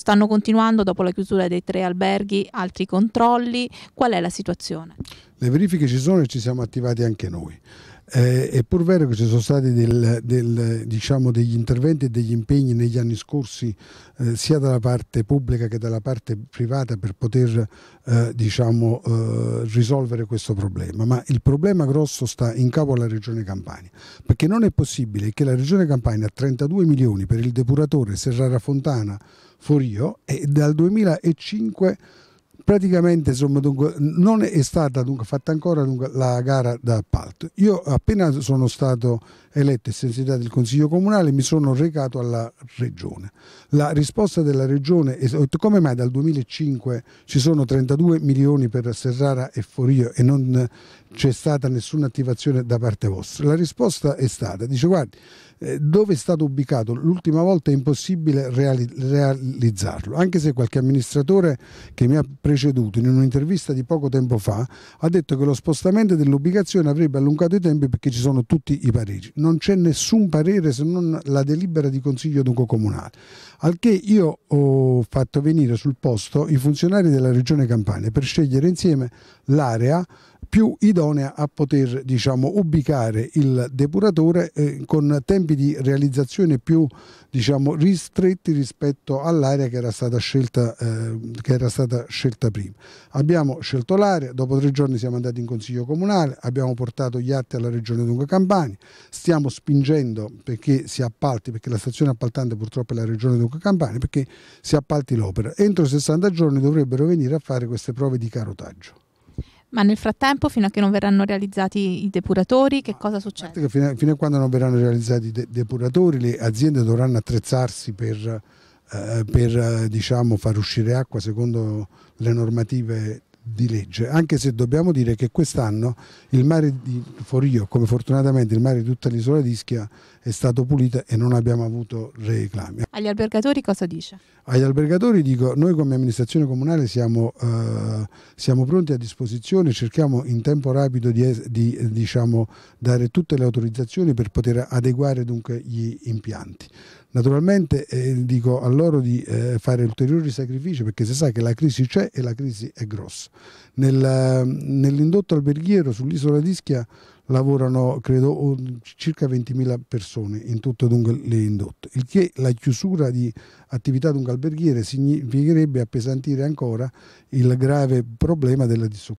Stanno continuando dopo la chiusura dei tre alberghi altri controlli. Qual è la situazione? Le verifiche ci sono e ci siamo attivati anche noi. Eh, è pur vero che ci sono stati del, del, diciamo degli interventi e degli impegni negli anni scorsi eh, sia dalla parte pubblica che dalla parte privata per poter eh, diciamo, eh, risolvere questo problema, ma il problema grosso sta in capo alla Regione Campania, perché non è possibile che la Regione Campania ha 32 milioni per il depuratore Serrara Fontana Forio e dal 2005 praticamente insomma, dunque, non è stata dunque, fatta ancora dunque, la gara d'appalto. Io appena sono stato eletto e sensitato del Consiglio Comunale mi sono recato alla Regione. La risposta della Regione è come mai dal 2005 ci sono 32 milioni per Serrara e Forio e non c'è stata nessuna attivazione da parte vostra? La risposta è stata, dice guardi, eh, dove è stato ubicato l'ultima volta è impossibile reali realizzarlo, anche se qualche amministratore che mi ha preso preceduto, in un'intervista di poco tempo fa, ha detto che lo spostamento dell'ubicazione avrebbe allungato i tempi perché ci sono tutti i pareri. Non c'è nessun parere se non la delibera di consiglio dunque comunale. Al che io ho fatto venire sul posto i funzionari della Regione Campania per scegliere insieme l'area più idonea a poter diciamo, ubicare il depuratore eh, con tempi di realizzazione più diciamo, ristretti rispetto all'area che, era stata scelta, eh, che era stata scelta prima. Abbiamo scelto l'area, dopo tre giorni siamo andati in Consiglio Comunale, abbiamo portato gli atti alla Regione Dunque Campania, stiamo spingendo perché si appalti, perché la stazione appaltante purtroppo è la Regione Dunque Campania, perché si appalti l'opera. Entro 60 giorni dovrebbero venire a fare queste prove di carotaggio. Ma nel frattempo, fino a che non verranno realizzati i depuratori, che cosa succede? Fino a, fino a quando non verranno realizzati i de depuratori, le aziende dovranno attrezzarsi per, eh, per eh, diciamo, far uscire acqua secondo le normative di legge, anche se dobbiamo dire che quest'anno il mare di Forio, come fortunatamente il mare di tutta l'isola di Ischia, è stato pulito e non abbiamo avuto reclami. Agli albergatori cosa dice? Agli albergatori dico, noi come amministrazione comunale siamo, eh, siamo pronti a disposizione, cerchiamo in tempo rapido di, di diciamo, dare tutte le autorizzazioni per poter adeguare dunque gli impianti. Naturalmente eh, dico a loro di eh, fare ulteriori sacrifici perché si sa che la crisi c'è e la crisi è grossa. Nel, nell'indotto alberghiero sull'isola di Ischia lavorano credo circa 20.000 persone in tutto dunque le indotte, il che la chiusura di attività dunque alberghiere significherebbe appesantire ancora il grave problema della disoccupazione